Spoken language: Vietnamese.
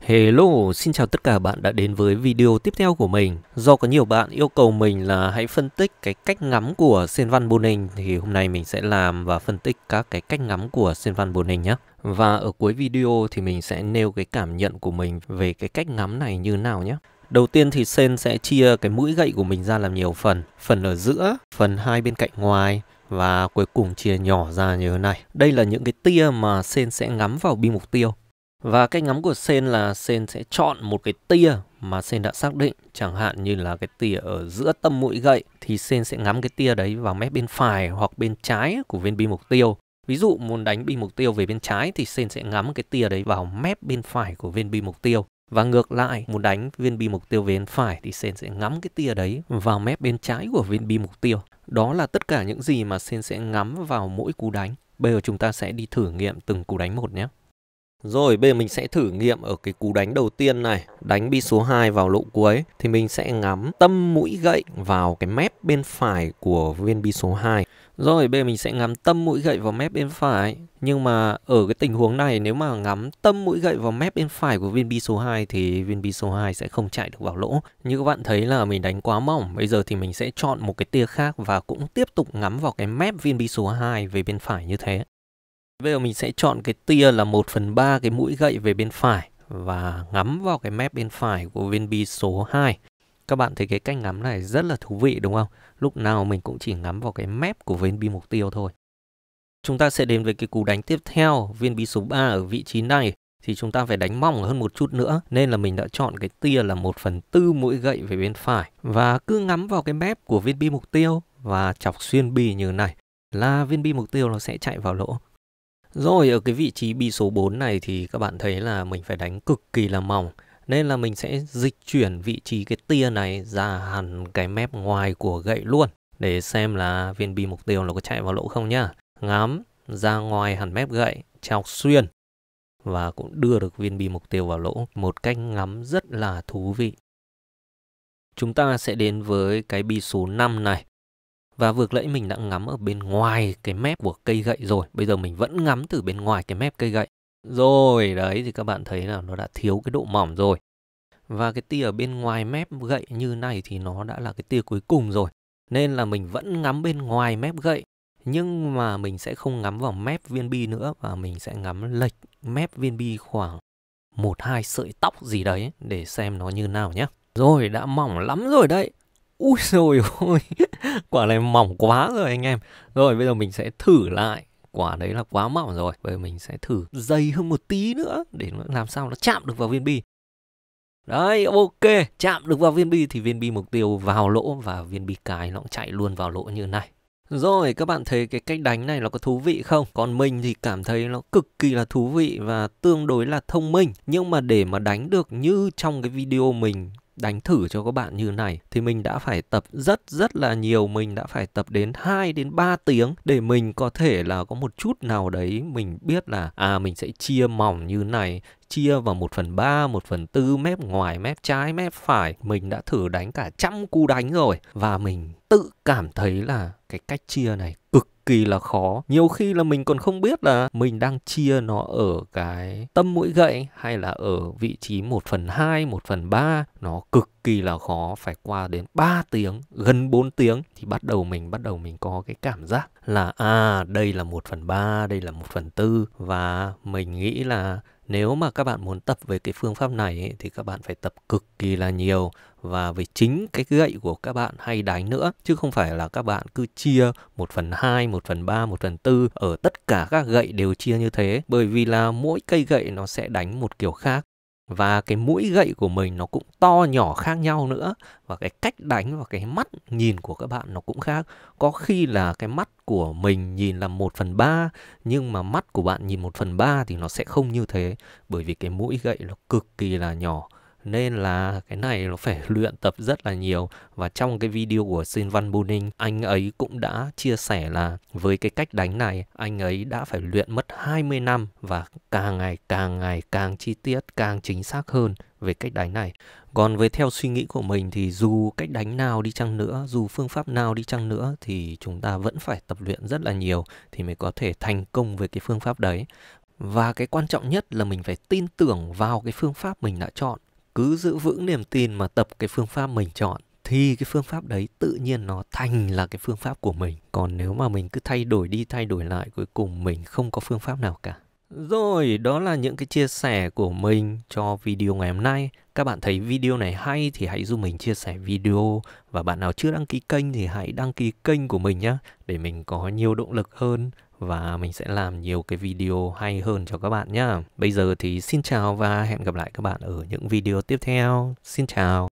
Hello, xin chào tất cả bạn đã đến với video tiếp theo của mình. Do có nhiều bạn yêu cầu mình là hãy phân tích cái cách ngắm của Sen Van Boning thì hôm nay mình sẽ làm và phân tích các cái cách ngắm của Sen Van Boning nhé. Và ở cuối video thì mình sẽ nêu cái cảm nhận của mình về cái cách ngắm này như nào nhé. Đầu tiên thì Sen sẽ chia cái mũi gậy của mình ra làm nhiều phần. Phần ở giữa, phần hai bên cạnh ngoài, và cuối cùng chia nhỏ ra như thế này. Đây là những cái tia mà sen sẽ ngắm vào bi mục tiêu. Và cách ngắm của Sen là Sen sẽ chọn một cái tia mà Sen đã xác định, chẳng hạn như là cái tia ở giữa tâm mũi gậy thì Sen sẽ ngắm cái tia đấy vào mép bên phải hoặc bên trái của viên bi mục tiêu. Ví dụ muốn đánh bi mục tiêu về bên trái thì Sen sẽ ngắm cái tia đấy vào mép bên phải của viên bi mục tiêu. Và ngược lại, muốn đánh viên bi mục tiêu về bên phải thì Sen sẽ ngắm cái tia đấy vào mép bên trái của viên bi mục tiêu. Đó là tất cả những gì mà Sen sẽ ngắm vào mỗi cú đánh. Bây giờ chúng ta sẽ đi thử nghiệm từng cú đánh một nhé. Rồi bây giờ mình sẽ thử nghiệm ở cái cú đánh đầu tiên này Đánh bi số 2 vào lỗ cuối Thì mình sẽ ngắm tâm mũi gậy vào cái mép bên phải của viên bi số 2 Rồi bây giờ mình sẽ ngắm tâm mũi gậy vào mép bên phải Nhưng mà ở cái tình huống này nếu mà ngắm tâm mũi gậy vào mép bên phải của viên bi số 2 Thì viên bi số 2 sẽ không chạy được vào lỗ Như các bạn thấy là mình đánh quá mỏng Bây giờ thì mình sẽ chọn một cái tia khác Và cũng tiếp tục ngắm vào cái mép viên bi số 2 về bên phải như thế Bây giờ mình sẽ chọn cái tia là 1 phần 3 cái mũi gậy về bên phải và ngắm vào cái mép bên phải của viên bi số 2. Các bạn thấy cái cách ngắm này rất là thú vị đúng không? Lúc nào mình cũng chỉ ngắm vào cái mép của viên bi mục tiêu thôi. Chúng ta sẽ đến với cái cú đánh tiếp theo, viên bi số 3 ở vị trí này thì chúng ta phải đánh mỏng hơn một chút nữa nên là mình đã chọn cái tia là 1 phần tư mũi gậy về bên phải và cứ ngắm vào cái mép của viên bi mục tiêu và chọc xuyên bi như này là viên bi mục tiêu nó sẽ chạy vào lỗ rồi ở cái vị trí bi số 4 này thì các bạn thấy là mình phải đánh cực kỳ là mỏng. Nên là mình sẽ dịch chuyển vị trí cái tia này ra hẳn cái mép ngoài của gậy luôn. Để xem là viên bi mục tiêu nó có chạy vào lỗ không nhá. Ngắm ra ngoài hẳn mép gậy, chọc xuyên. Và cũng đưa được viên bi mục tiêu vào lỗ một cách ngắm rất là thú vị. Chúng ta sẽ đến với cái bi số 5 này và vượt lẫy mình đã ngắm ở bên ngoài cái mép của cây gậy rồi bây giờ mình vẫn ngắm từ bên ngoài cái mép cây gậy rồi đấy thì các bạn thấy là nó đã thiếu cái độ mỏng rồi và cái tia ở bên ngoài mép gậy như này thì nó đã là cái tia cuối cùng rồi nên là mình vẫn ngắm bên ngoài mép gậy nhưng mà mình sẽ không ngắm vào mép viên bi nữa và mình sẽ ngắm lệch mép viên bi khoảng một hai sợi tóc gì đấy để xem nó như nào nhé rồi đã mỏng lắm rồi đấy Úi rồi ôi Quả này mỏng quá rồi anh em Rồi bây giờ mình sẽ thử lại Quả đấy là quá mỏng rồi Bây giờ mình sẽ thử dày hơn một tí nữa Để làm sao nó chạm được vào viên bi Đấy ok Chạm được vào viên bi thì viên bi mục tiêu vào lỗ Và viên bi cái nó cũng chạy luôn vào lỗ như này rồi các bạn thấy cái cách đánh này nó có thú vị không? Còn mình thì cảm thấy nó cực kỳ là thú vị và tương đối là thông minh Nhưng mà để mà đánh được như trong cái video mình đánh thử cho các bạn như này thì mình đã phải tập rất rất là nhiều mình đã phải tập đến 2 đến 3 tiếng để mình có thể là có một chút nào đấy mình biết là à mình sẽ chia mỏng như này chia vào 1 phần 3, 1 phần 4 mép ngoài, mép trái, mép phải. Mình đã thử đánh cả trăm cú đánh rồi và mình tự cảm thấy là cái cách chia này cực kỳ là khó nhiều khi là mình còn không biết là mình đang chia nó ở cái tâm mũi gậy hay là ở vị trí 1 phần 2, 1 phần 3 nó cực kỳ là khó phải qua đến 3 tiếng gần 4 tiếng thì bắt đầu mình bắt đầu mình có cái cảm giác là à đây là 1 phần 3 đây là 1 phần 4 và mình nghĩ là nếu mà các bạn muốn tập về cái phương pháp này ấy, thì các bạn phải tập cực kỳ là nhiều và về chính cái gậy của các bạn hay đánh nữa chứ không phải là các bạn cứ chia 1 phần 2, 1 phần 3, 1 phần 4 ở tất cả các gậy đều chia như thế bởi vì là mỗi cây gậy nó sẽ đánh một kiểu khác và cái mũi gậy của mình nó cũng to nhỏ khác nhau nữa và cái cách đánh và cái mắt nhìn của các bạn nó cũng khác có khi là cái mắt của mình nhìn là một phần ba nhưng mà mắt của bạn nhìn một phần ba thì nó sẽ không như thế bởi vì cái mũi gậy nó cực kỳ là nhỏ nên là cái này nó phải luyện tập rất là nhiều và trong cái video của Sin Van Buning anh ấy cũng đã chia sẻ là với cái cách đánh này anh ấy đã phải luyện mất 20 năm và càng ngày càng ngày càng chi tiết càng chính xác hơn về cách đánh này. Còn về theo suy nghĩ của mình thì dù cách đánh nào đi chăng nữa, dù phương pháp nào đi chăng nữa thì chúng ta vẫn phải tập luyện rất là nhiều thì mới có thể thành công về cái phương pháp đấy. Và cái quan trọng nhất là mình phải tin tưởng vào cái phương pháp mình đã chọn cứ giữ vững niềm tin mà tập cái phương pháp mình chọn thì cái phương pháp đấy tự nhiên nó thành là cái phương pháp của mình còn nếu mà mình cứ thay đổi đi thay đổi lại cuối cùng mình không có phương pháp nào cả rồi, đó là những cái chia sẻ của mình cho video ngày hôm nay. Các bạn thấy video này hay thì hãy giúp mình chia sẻ video và bạn nào chưa đăng ký kênh thì hãy đăng ký kênh của mình nhé để mình có nhiều động lực hơn và mình sẽ làm nhiều cái video hay hơn cho các bạn nhé. Bây giờ thì xin chào và hẹn gặp lại các bạn ở những video tiếp theo. Xin chào.